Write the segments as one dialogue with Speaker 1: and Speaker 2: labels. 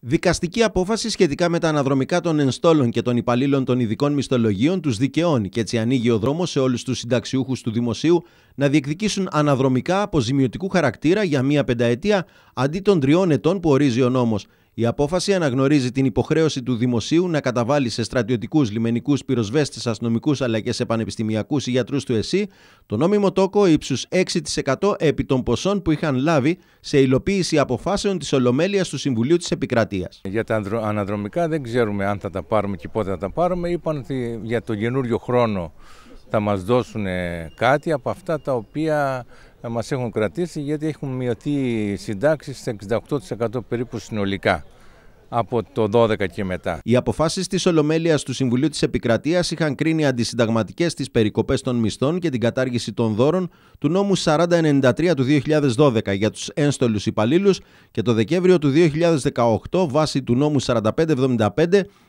Speaker 1: Δικαστική απόφαση σχετικά με τα αναδρομικά των ενστόλων και των υπαλλήλων των ειδικών μισθολογίων τους δικαιώνει και έτσι ανοίγει ο δρόμος σε όλους τους συνταξιούχους του Δημοσίου να διεκδικήσουν αναδρομικά αποζημιωτικού χαρακτήρα για μία πενταετία αντί των τριών ετών που ορίζει ο νόμος, η απόφαση αναγνωρίζει την υποχρέωση του Δημοσίου να καταβάλει σε στρατιωτικούς, λιμενικούς, πυροσβέστες, αστυνομικούς αλλά και σε πανεπιστημιακούς ή γιατρού του ΕΣΥ το νόμιμο τόκο ύψους 6% επί των ποσών που είχαν λάβει σε υλοποίηση αποφάσεων της Ολομέλειας του Συμβουλίου της Επικρατείας.
Speaker 2: Για τα αναδρομικά δεν ξέρουμε αν θα τα πάρουμε και πότε θα τα πάρουμε. Είπαν ότι για τον καινούριο χρόνο θα μας δώσουν κάτι από αυτά τα οποία μας έχουν κρατήσει γιατί έχουν μειωθεί οι συντάξεις σε 68% περίπου συνολικά από το 12 και μετά.
Speaker 1: Οι αποφάσεις της Ολομέλειας του Συμβουλίου της Επικρατείας είχαν κρίνει αντισυνταγματικές τις περικοπές των μισθών και την κατάργηση των δώρων του νόμου 4093 του 2012 για τους ένστολους υπαλλήλους και το Δεκέμβριο του 2018 βάσει του νόμου 4575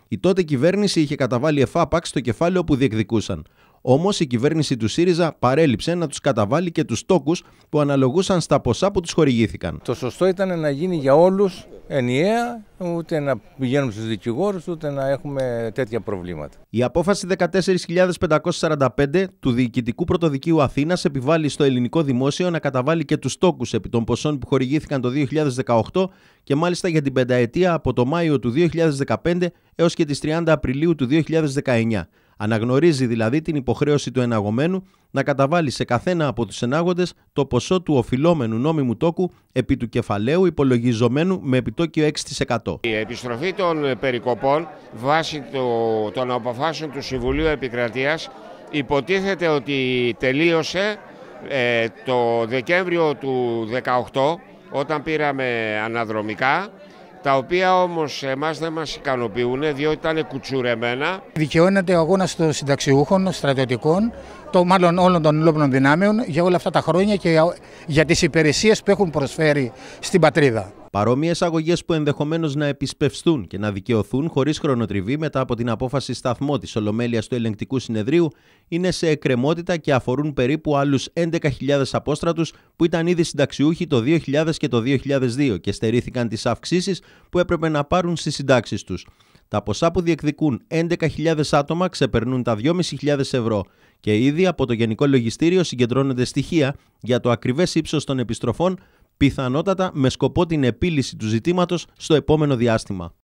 Speaker 1: η τότε κυβέρνηση είχε καταβάλει εφάπαξ το κεφάλαιο που διεκδικούσαν. Όμως η κυβέρνηση του ΣΥΡΙΖΑ παρέλειψε να τους καταβάλει και τους τόκους που αναλογούσαν στα ποσά που τους χορηγήθηκαν. Το σωστό ήταν να γίνει για όλους ενιαία,
Speaker 2: ούτε να πηγαίνουμε στους δικηγόρους, ούτε να έχουμε τέτοια προβλήματα.
Speaker 1: Η απόφαση 14.545 του Διοικητικού Πρωτοδικείου Αθήνας επιβάλλει στο ελληνικό δημόσιο να καταβάλει και τους τόκους επί των ποσών που χορηγήθηκαν το 2018 και μάλιστα για την πενταετία από το Μάιο του 2015 έως και τις 30 Απριλίου του 2019. Αναγνωρίζει δηλαδή την υποχρέωση του εναγωμένου να καταβάλει σε καθένα από τους ενάγοντες το ποσό του οφειλόμενου νόμιμου τόκου επί του κεφαλαίου υπολογιζομένου με επιτόκιο 6%.
Speaker 3: Η επιστροφή των περικοπών βάσει των αποφάσεων του Συμβουλίου Επικρατείας υποτίθεται ότι τελείωσε ε, το Δεκέμβριο του 2018 όταν πήραμε αναδρομικά τα οποία όμως εμάς δεν μας ικανοποιούν διότι ήταν κουτσουρεμένα.
Speaker 4: Δικαιώνεται ο αγώνας των συνταξιούχων, στρατιωτικών, το, μάλλον όλων των ενόπλων δυνάμεων για όλα αυτά τα χρόνια και για τις υπηρεσίες που έχουν προσφέρει στην πατρίδα. Παρόμοιες αγωγές που ενδεχομένως να
Speaker 1: επισπευστούν και να δικαιωθούν χωρίς χρονοτριβή μετά από την απόφαση σταθμό της Ολομέλειας του Ελεγκτικού Συνεδρίου είναι σε εκκρεμότητα και αφορούν περίπου άλλους 11.000 απόστρατους που ήταν ήδη συνταξιούχοι το 2000 και το 2002 και στερήθηκαν τις αυξήσεις που έπρεπε να πάρουν στις συντάξεις τους. Τα ποσά που διεκδικούν 11.000 άτομα ξεπερνούν τα 2.500 ευρώ και ήδη από το Γενικό Λογιστήριο συγκεντρώνονται στοιχεία για το ακριβές ύψος των επιστροφών πιθανότατα με σκοπό την επίλυση του ζητήματος στο επόμενο διάστημα.